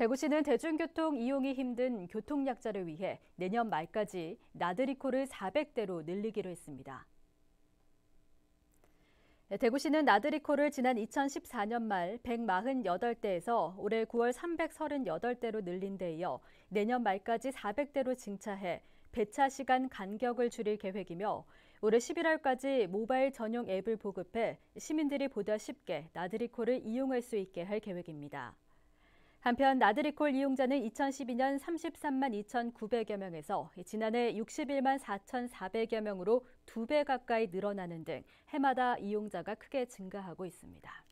대구시는 대중교통 이용이 힘든 교통약자를 위해 내년 말까지 나들이코를 400대로 늘리기로 했습니다. 네, 대구시는 나들이코를 지난 2014년 말 148대에서 올해 9월 338대로 늘린 데 이어 내년 말까지 400대로 증차해 배차 시간 간격을 줄일 계획이며 올해 11월까지 모바일 전용 앱을 보급해 시민들이 보다 쉽게 나들이코를 이용할 수 있게 할 계획입니다. 한편 나들이콜 이용자는 2012년 33만 2,900여 명에서 지난해 61만 4,400여 명으로 두 배 가까이 늘어나는 등 해마다 이용자가 크게 증가하고 있습니다.